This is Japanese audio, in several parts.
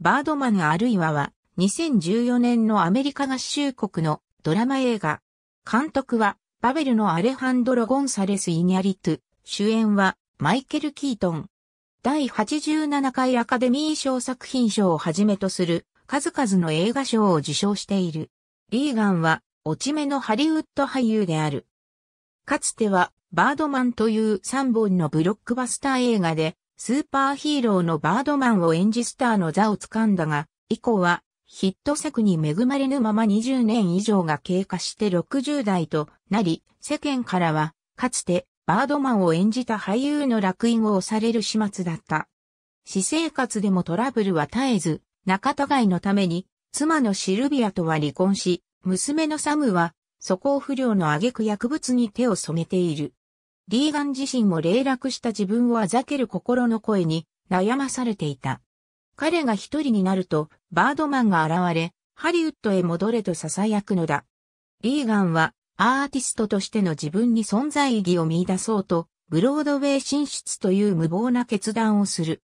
バードマンあるいはは、2014年のアメリカ合衆国のドラマ映画。監督は、バベルのアレハンドロ・ゴンサレス・イニャリトゥ。主演は、マイケル・キートン。第87回アカデミー賞作品賞をはじめとする、数々の映画賞を受賞している。リーガンは、落ち目のハリウッド俳優である。かつては、バードマンという3本のブロックバスター映画で、スーパーヒーローのバードマンを演じスターの座を掴んだが、以降はヒット作に恵まれぬまま20年以上が経過して60代となり、世間からは、かつてバードマンを演じた俳優の落印を押される始末だった。私生活でもトラブルは絶えず、仲違いのために、妻のシルビアとは離婚し、娘のサムは、素行不良の挙句薬物に手を染めている。リーガン自身も霊落した自分をあざける心の声に悩まされていた。彼が一人になると、バードマンが現れ、ハリウッドへ戻れと囁くのだ。リーガンは、アーティストとしての自分に存在意義を見出そうと、ブロードウェイ進出という無謀な決断をする。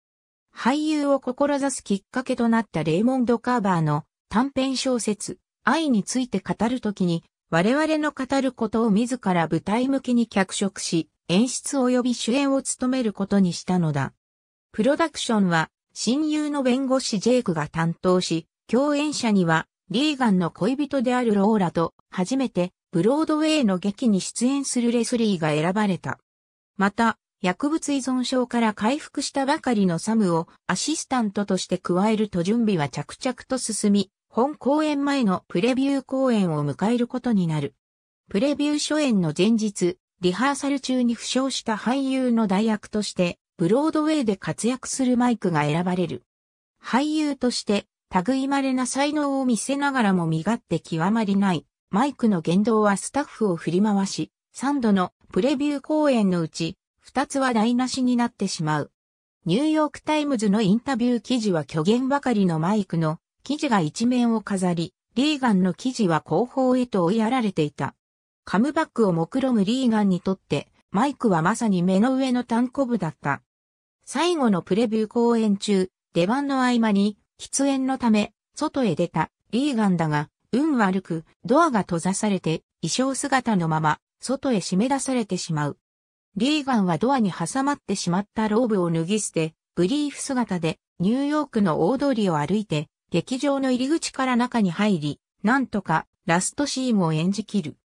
俳優を志すきっかけとなったレイモンド・カーバーの短編小説、愛について語るときに、我々の語ることを自ら舞台向きに脚色し、演出及び主演を務めることにしたのだ。プロダクションは、親友の弁護士ジェイクが担当し、共演者には、リーガンの恋人であるローラと、初めて、ブロードウェイの劇に出演するレスリーが選ばれた。また、薬物依存症から回復したばかりのサムをアシスタントとして加えると準備は着々と進み、本公演前のプレビュー公演を迎えることになる。プレビュー初演の前日、リハーサル中に負傷した俳優の代役として、ブロードウェイで活躍するマイクが選ばれる。俳優として、類まれな才能を見せながらも身勝手極まりない。マイクの言動はスタッフを振り回し、3度のプレビュー公演のうち、2つは台無しになってしまう。ニューヨークタイムズのインタビュー記事は虚言ばかりのマイクの記事が一面を飾り、リーガンの記事は後方へと追いやられていた。カムバックを目論むリーガンにとって、マイクはまさに目の上の単行部だった。最後のプレビュー公演中、出番の合間に、喫煙のため、外へ出た、リーガンだが、運悪く、ドアが閉ざされて、衣装姿のまま、外へ締め出されてしまう。リーガンはドアに挟まってしまったローブを脱ぎ捨て、ブリーフ姿で、ニューヨークの大通りを歩いて、劇場の入り口から中に入り、なんとかラストシーンを演じ切る。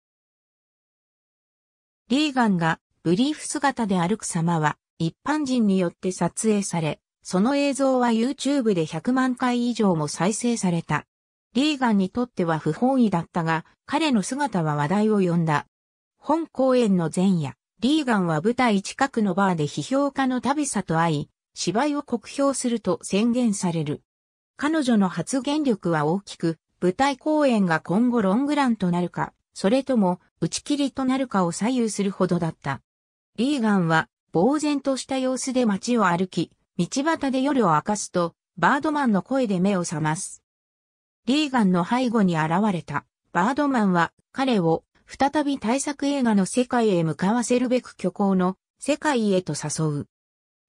リーガンがブリーフ姿で歩く様は一般人によって撮影され、その映像は YouTube で100万回以上も再生された。リーガンにとっては不本意だったが、彼の姿は話題を呼んだ。本公演の前夜、リーガンは舞台近くのバーで批評家の旅サと会い、芝居を酷評すると宣言される。彼女の発言力は大きく、舞台公演が今後ロングランとなるか、それとも打ち切りとなるかを左右するほどだった。リーガンは、呆然とした様子で街を歩き、道端で夜を明かすと、バードマンの声で目を覚ます。リーガンの背後に現れた、バードマンは、彼を、再び大作映画の世界へ向かわせるべく虚構の世界へと誘う。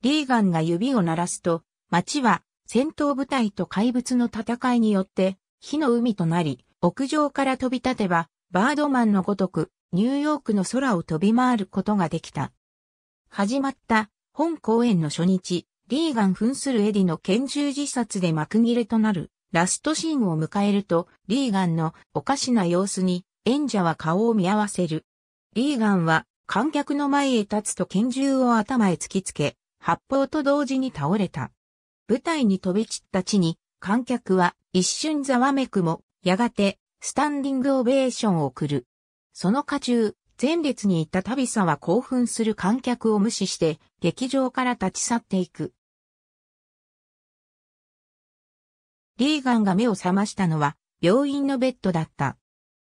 リーガンが指を鳴らすと、街は戦闘部隊と怪物の戦いによって、火の海となり、屋上から飛び立てば、バードマンのごとく、ニューヨークの空を飛び回ることができた。始まった、本公演の初日、リーガン扮するエディの拳銃自殺で幕切れとなる、ラストシーンを迎えると、リーガンのおかしな様子に、演者は顔を見合わせる。リーガンは、観客の前へ立つと拳銃を頭へ突きつけ、発砲と同時に倒れた。舞台に飛び散った地に、観客は一瞬ざわめくも、やがて、スタンディングオベーションを送る。その渦中、前列にいた旅さは興奮する観客を無視して、劇場から立ち去っていく。リーガンが目を覚ましたのは、病院のベッドだった。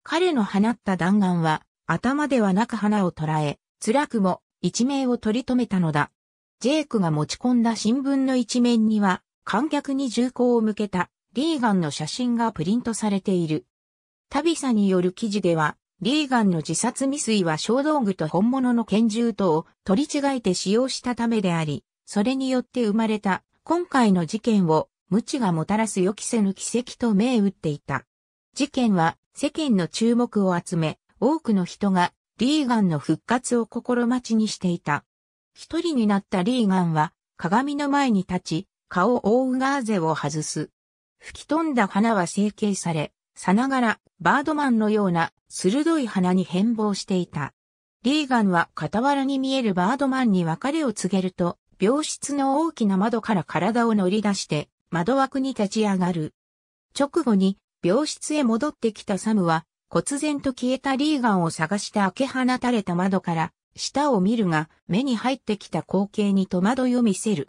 彼の放った弾丸は、頭ではなく花を捉え、辛くも一命を取り留めたのだ。ジェイクが持ち込んだ新聞の一面には、観客に銃口を向けたリーガンの写真がプリントされている。タビサによる記事では、リーガンの自殺未遂は小道具と本物の拳銃とを取り違えて使用したためであり、それによって生まれた今回の事件を無知がもたらす予期せぬ奇跡と銘打っていた。事件は世間の注目を集め、多くの人がリーガンの復活を心待ちにしていた。一人になったリーガンは、鏡の前に立ち、顔を覆うガーゼを外す。吹き飛んだ花は成形され、さながら、バードマンのような、鋭い花に変貌していた。リーガンは傍らに見えるバードマンに別れを告げると、病室の大きな窓から体を乗り出して、窓枠に立ち上がる。直後に、病室へ戻ってきたサムは、忽然と消えたリーガンを探して開け放たれた窓から、下を見るが、目に入ってきた光景に戸惑いを見せる。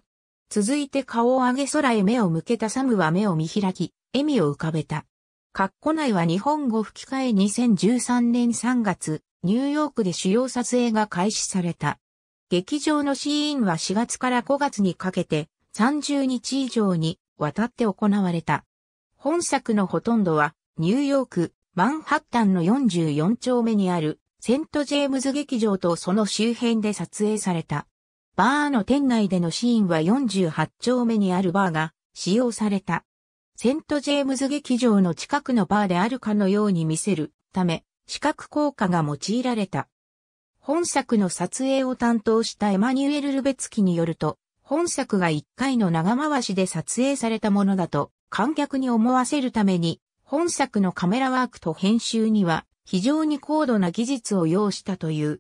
続いて顔を上げ空へ目を向けたサムは目を見開き、笑みを浮かべた。カッコ内は日本語吹き替え2013年3月、ニューヨークで主要撮影が開始された。劇場のシーンは4月から5月にかけて30日以上にわたって行われた。本作のほとんどはニューヨーク、マンハッタンの44丁目にあるセント・ジェームズ劇場とその周辺で撮影された。バーの店内でのシーンは48丁目にあるバーが使用された。セント・ジェームズ劇場の近くのバーであるかのように見せるため、視覚効果が用いられた。本作の撮影を担当したエマニュエル・ルベツキによると、本作が1回の長回しで撮影されたものだと観客に思わせるために、本作のカメラワークと編集には非常に高度な技術を要したという。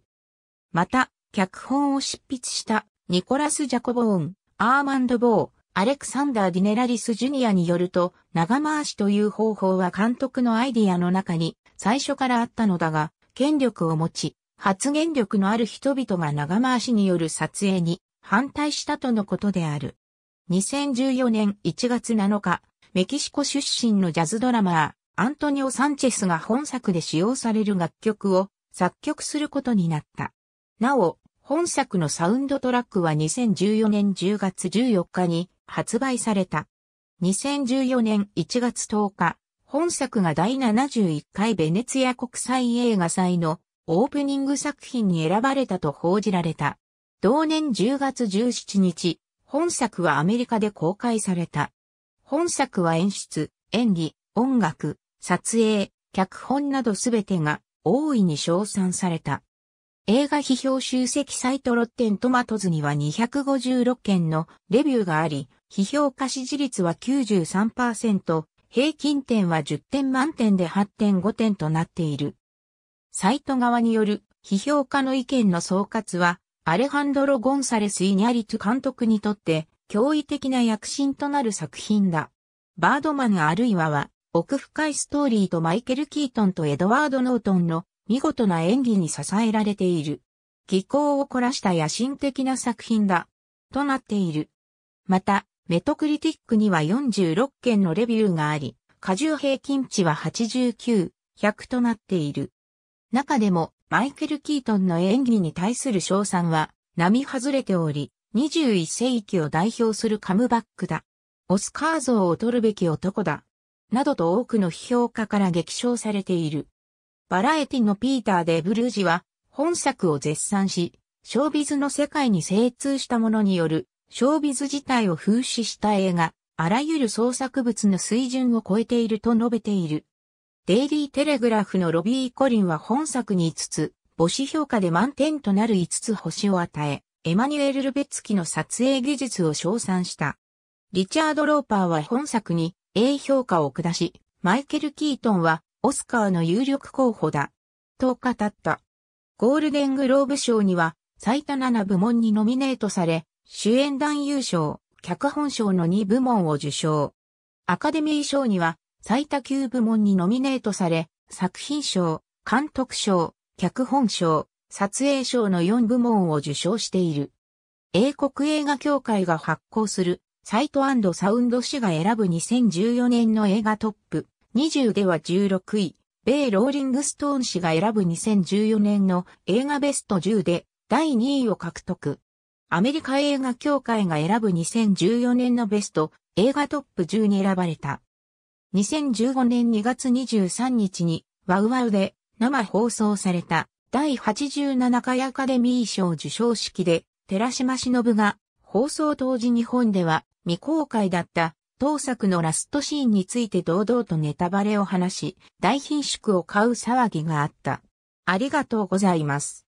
また、脚本を執筆したニコラス・ジャコボーン、アーマンド・ボー、アレクサンダー・ディネラリス・ジュニアによると、長回しという方法は監督のアイディアの中に最初からあったのだが、権力を持ち、発言力のある人々が長回しによる撮影に反対したとのことである。2014年1月7日、メキシコ出身のジャズドラマー、アントニオ・サンチェスが本作で使用される楽曲を作曲することになった。なお、本作のサウンドトラックは2014年10月14日に発売された。2014年1月10日、本作が第71回ベネツィア国際映画祭のオープニング作品に選ばれたと報じられた。同年10月17日、本作はアメリカで公開された。本作は演出、演技、音楽、撮影、脚本などすべてが大いに称賛された。映画批評集積サイトロッテントマトズには256件のレビューがあり、批評家支持率は93%、平均点は10点満点で8.5点となっている。サイト側による批評家の意見の総括は、アレハンドロ・ゴンサレス・イニャリト監督にとって驚異的な躍進となる作品だ。バードマンあるいはは、奥深いストーリーとマイケル・キートンとエドワード・ノートンの見事な演技に支えられている。技巧を凝らした野心的な作品だ。となっている。また、メトクリティックには46件のレビューがあり、過重平均値は89、100となっている。中でも、マイケル・キートンの演技に対する賞賛は、並外れており、21世紀を代表するカムバックだ。オスカー像を取るべき男だ。などと多くの批評家から激賞されている。バラエティのピーター・デ・ブルージは本作を絶賛し、ショービズの世界に精通した者による、ショービズ自体を風刺した映画、あらゆる創作物の水準を超えていると述べている。デイリーテレグラフのロビー・コリンは本作に5つ、母子評価で満点となる5つ星を与え、エマニュエル・ルベツキの撮影技術を称賛した。リチャード・ローパーは本作に、A 評価を下し、マイケル・キートンはオスカーの有力候補だ。と語った。ゴールデングローブ賞には最多7部門にノミネートされ、主演男優賞、脚本賞の2部門を受賞。アカデミー賞には最多9部門にノミネートされ、作品賞、監督賞、脚本賞、撮影賞の4部門を受賞している。英国映画協会が発行するサイトサウンド誌が選ぶ2014年の映画トップ20では16位、米ローリングストーン誌が選ぶ2014年の映画ベスト10で第2位を獲得。アメリカ映画協会が選ぶ2014年のベスト映画トップ10に選ばれた。2015年2月23日にワウワウで生放送された第87回アカデミー賞受賞式で寺島忍が放送当時日本では未公開だった当作のラストシーンについて堂々とネタバレを話し、大品縮を買う騒ぎがあった。ありがとうございます。